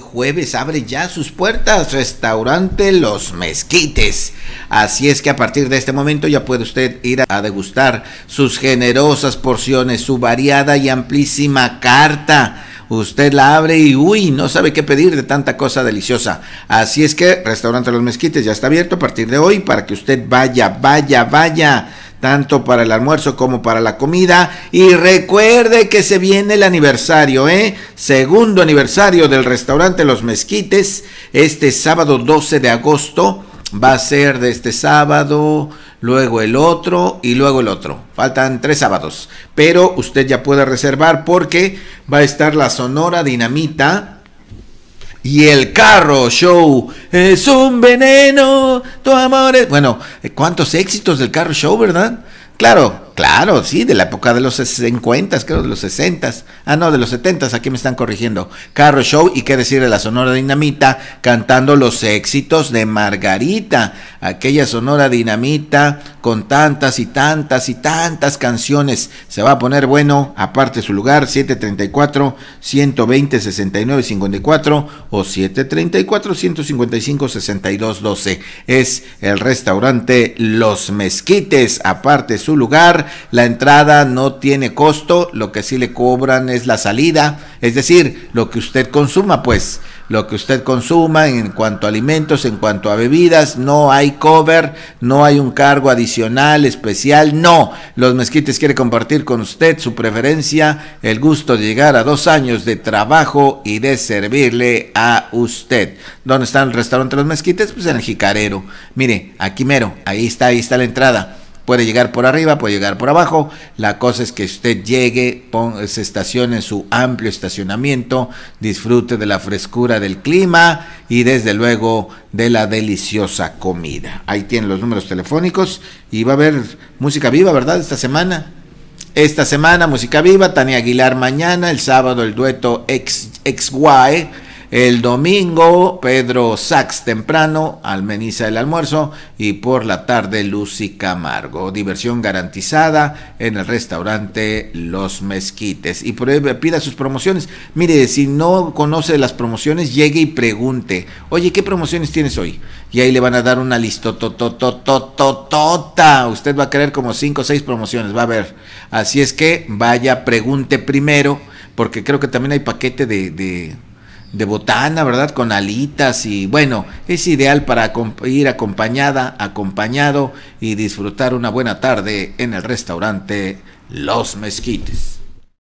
jueves abre ya sus puertas restaurante Los Mezquites. Así es que a partir de este momento ya puede usted ir a degustar sus generosas porciones, su variada y amplísima carta. Usted la abre y uy, no sabe qué pedir de tanta cosa deliciosa. Así es que Restaurante Los Mezquites ya está abierto a partir de hoy para que usted vaya, vaya, vaya tanto para el almuerzo como para la comida. Y recuerde que se viene el aniversario, ¿eh? Segundo aniversario del restaurante Los Mezquites, este sábado 12 de agosto. Va a ser de este sábado, luego el otro y luego el otro. Faltan tres sábados. Pero usted ya puede reservar porque va a estar la Sonora Dinamita y el carro show es un veneno, tu amor es... Bueno, ¿cuántos éxitos del carro show, verdad? Claro, Claro, sí, de la época de los 50, creo, de los 60. Ah, no, de los 70, aquí me están corrigiendo. Carro Show y qué decir de la Sonora Dinamita cantando los éxitos de Margarita, aquella Sonora Dinamita con tantas y tantas y tantas canciones. Se va a poner bueno, aparte su lugar, 734 120 69 54 o 734 155 62 12. Es el restaurante Los Mezquites, aparte su lugar la entrada no tiene costo, lo que sí le cobran es la salida, es decir, lo que usted consuma, pues, lo que usted consuma en cuanto a alimentos, en cuanto a bebidas, no hay cover, no hay un cargo adicional, especial, no. Los Mezquites quiere compartir con usted su preferencia, el gusto de llegar a dos años de trabajo y de servirle a usted. ¿Dónde está el restaurante Los Mezquites? Pues en el Jicarero. Mire, aquí mero, ahí está, ahí está la entrada. Puede llegar por arriba, puede llegar por abajo. La cosa es que usted llegue, se estacione en su amplio estacionamiento, disfrute de la frescura del clima y desde luego de la deliciosa comida. Ahí tienen los números telefónicos y va a haber música viva, ¿verdad? Esta semana. Esta semana, música viva, Tania Aguilar mañana, el sábado el dueto XY. El domingo, Pedro Sachs temprano, Almeniza el almuerzo y por la tarde, Lucy Camargo. Diversión garantizada en el restaurante Los Mezquites. Y pida sus promociones. Mire, si no conoce las promociones, llegue y pregunte, oye, ¿qué promociones tienes hoy? Y ahí le van a dar una listotototototota. Usted va a querer como cinco o seis promociones, va a ver. Así es que vaya, pregunte primero, porque creo que también hay paquete de de botana, ¿verdad? Con alitas y bueno, es ideal para ir acompañada, acompañado y disfrutar una buena tarde en el restaurante Los Mezquites.